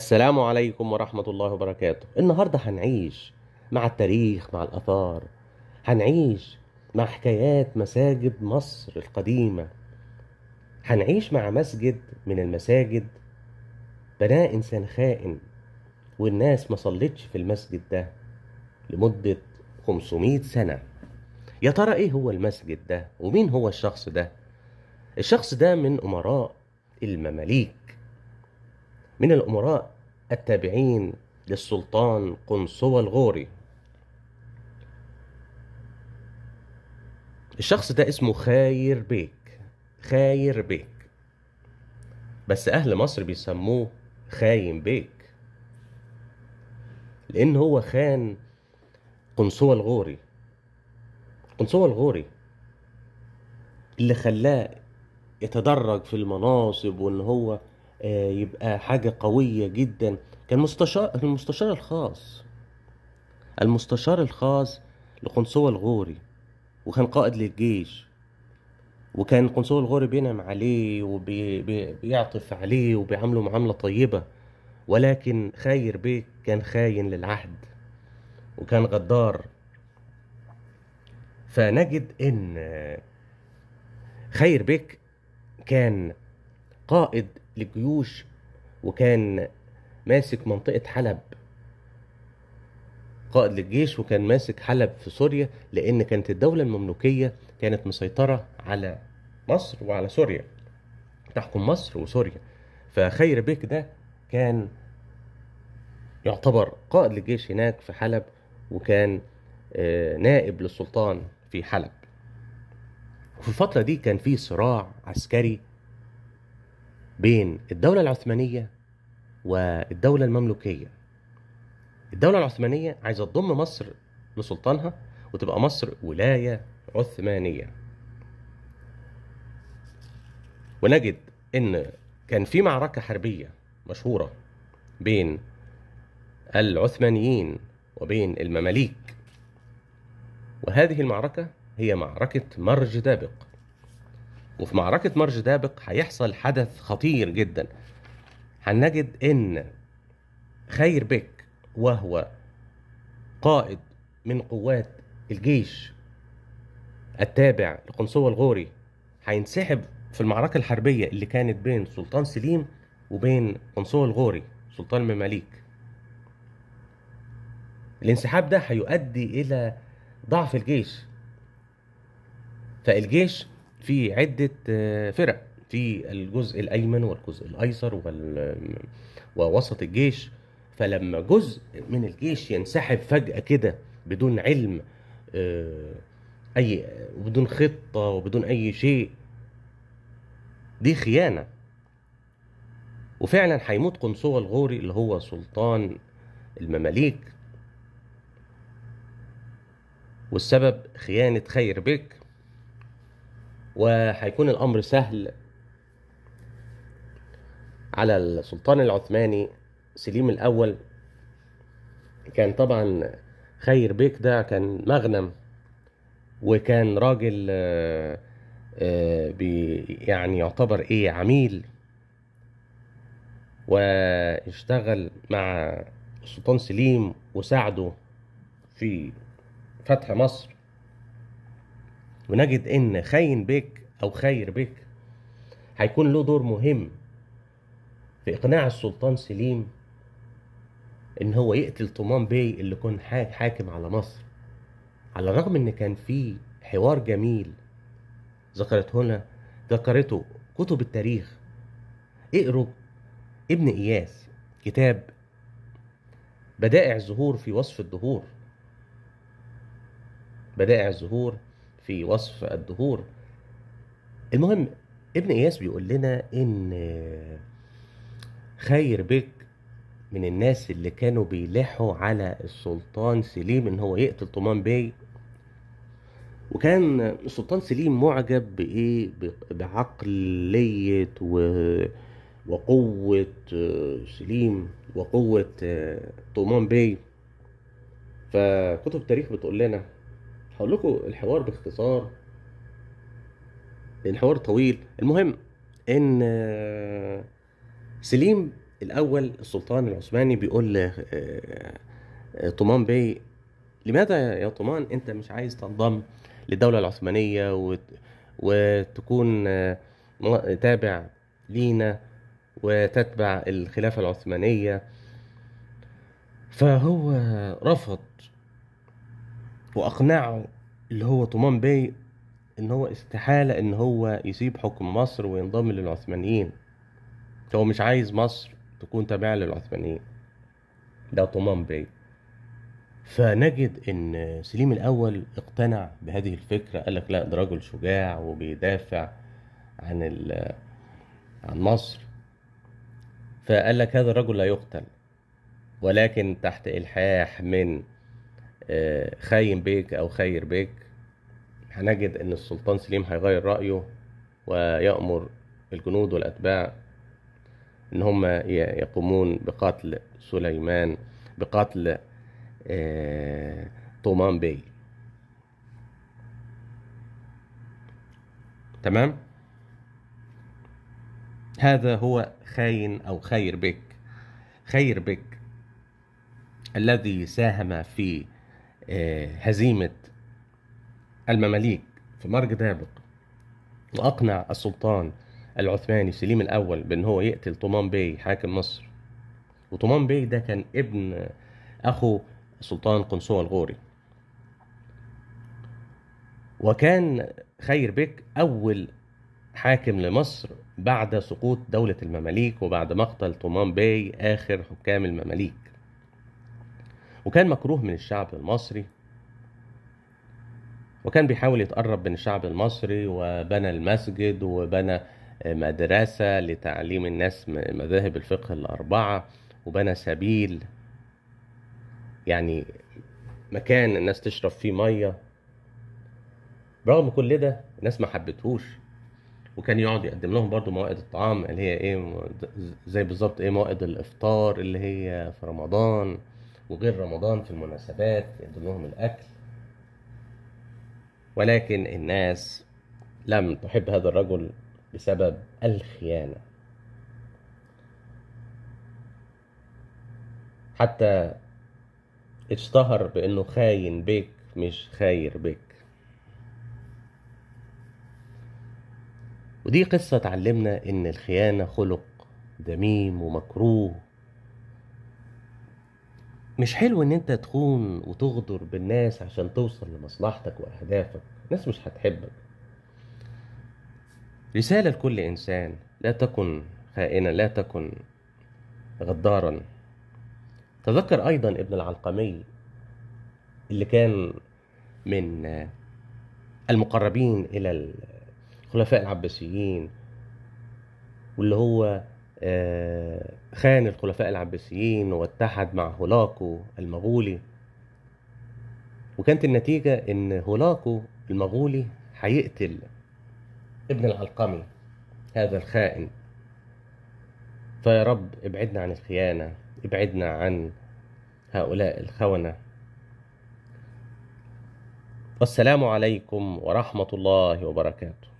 السلام عليكم ورحمة الله وبركاته النهاردة هنعيش مع التاريخ مع الآثار هنعيش مع حكايات مساجد مصر القديمة هنعيش مع مسجد من المساجد بناه إنسان خائن والناس ما صلتش في المسجد ده لمدة 500 سنة يا ترى إيه هو المسجد ده ومين هو الشخص ده الشخص ده من أمراء المماليك من الأمراء التابعين للسلطان قنصوة الغوري الشخص ده اسمه خاير بيك خاير بيك بس أهل مصر بيسموه خاين بيك لأن هو خان قنصوة الغوري قنصوة الغوري اللي خلاه يتدرج في المناصب وإن هو آه، يبقى حاجة قوية جدا كان مستشار المستشار الخاص المستشار الخاص لقنصوة الغوري وكان قائد للجيش وكان قنصوة الغوري بينعم عليه وبيعطف وبي... عليه وبيعامله معاملة طيبة ولكن خاير بيه كان خاين للعهد وكان غدار فنجد ان خير بيك كان قائد للجيوش وكان ماسك منطقة حلب قائد للجيش وكان ماسك حلب في سوريا لأن كانت الدولة المملوكية كانت مسيطرة على مصر وعلى سوريا تحكم مصر وسوريا فخير بيك ده كان يعتبر قائد للجيش هناك في حلب وكان آه، نائب للسلطان في حلب وفي الفترة دي كان في صراع عسكري بين الدولة العثمانية والدولة المملوكية الدولة العثمانية عايزة تضم مصر لسلطانها وتبقى مصر ولاية عثمانية ونجد ان كان في معركة حربية مشهورة بين العثمانيين وبين المماليك وهذه المعركة هي معركة مرج دابق وفي معركة مرج دابق هيحصل حدث خطير جدا هنجد ان خير بك وهو قائد من قوات الجيش التابع لقنصوة الغوري هينسحب في المعركة الحربية اللي كانت بين سلطان سليم وبين قنصوة الغوري سلطان مماليك الانسحاب ده هيؤدي إلى ضعف الجيش فالجيش في عده آه، فرق في الجزء الايمن والجزء الايسر وال... ووسط الجيش فلما جزء من الجيش ينسحب فجاه كده بدون علم آه، اي وبدون خطه وبدون اي شيء دي خيانه وفعلا هيموت قنصوة الغوري اللي هو سلطان المماليك والسبب خيانة خير بك وهيكون الامر سهل على السلطان العثماني سليم الاول كان طبعا خير بيك ده كان مغنم وكان راجل آه، آه، يعني يعتبر ايه عميل واشتغل مع السلطان سليم وساعده في فتح مصر ونجد ان خاين بيك او خير بيك هيكون له دور مهم في اقناع السلطان سليم ان هو يقتل طومان بي اللي كان حاكم على مصر على الرغم ان كان في حوار جميل ذكرت هنا ذكرته كتب التاريخ اقروا ابن اياس كتاب بدائع الزهور في وصف الدهور بدائع الزهور في وصف الدهور المهم ابن اياس بيقول لنا ان آه، خير بك من الناس اللي كانوا بيلحوا على السلطان سليم ان هو يقتل طمان بي وكان السلطان سليم معجب بايه بعقليه و... وقوه آه، سليم وقوه آه، طومان بي فكتب التاريخ بتقول لنا هقول لكم الحوار باختصار الحوار طويل المهم ان آه، سليم الاول السلطان العثماني بيقول آه، آه، طمان بي لماذا يا طمان انت مش عايز تنضم للدوله العثمانيه وتكون تابع لينا وتتبع الخلافه العثمانيه فهو رفض واقنعه اللي هو طومان بي ان هو استحالة ان هو يسيب حكم مصر وينضم للعثمانيين هو مش عايز مصر تكون تابعة للعثمانيين ده طومان بي فنجد ان سليم الاول اقتنع بهذه الفكرة قال لك لا ده رجل شجاع وبيدافع عن عن مصر فقال لك هذا الرجل لا يقتل ولكن تحت الحاح من آه، خاين بيك أو خير بيك هنجد أن السلطان سليم هيغير رأيه ويأمر الجنود والأتباع إن هم يقومون بقتل سليمان بقتل آه، طومان بي تمام هذا هو خاين أو خير بك خير بك الذي ساهم في آه، هزيمة المماليك في مرج دابق وأقنع السلطان العثماني سليم الأول بأن هو يقتل طومان بي حاكم مصر وطومان بي ده كان ابن أخو سلطان قنصوة الغوري وكان خير بك أول حاكم لمصر بعد سقوط دولة المماليك وبعد مقتل طومان بي آخر حكام المماليك وكان مكروه من الشعب المصري وكان بيحاول يتقرب من الشعب المصري وبنى المسجد وبنى مدرسة لتعليم الناس مذاهب الفقه الأربعة وبنى سبيل يعني مكان الناس تشرب فيه مية برغم كل ده الناس ما حبتهوش وكان يقعد يقدم لهم برضو موائد الطعام اللي هي ايه زي بالظبط ايه موائد الافطار اللي هي في رمضان وغير رمضان في المناسبات لهم الأكل ولكن الناس لم تحب هذا الرجل بسبب الخيانة حتى اشتهر بأنه خاين بيك مش خاير بيك ودي قصة تعلمنا إن الخيانة خلق ذميم ومكروه مش حلو ان انت تخون وتغدر بالناس عشان توصل لمصلحتك واهدافك الناس مش هتحبك رسالة لكل انسان لا تكن خائنا لا تكن غدارا تذكر ايضا ابن العلقمي اللي كان من المقربين الى الخلفاء العباسيين واللي هو آه، خان الخلفاء العباسيين واتحد مع هولاكو المغولي وكانت النتيجة إن هولاكو المغولي هيقتل ابن العلقمي هذا الخائن فيا رب ابعدنا عن الخيانة ابعدنا عن هؤلاء الخونة والسلام عليكم ورحمة الله وبركاته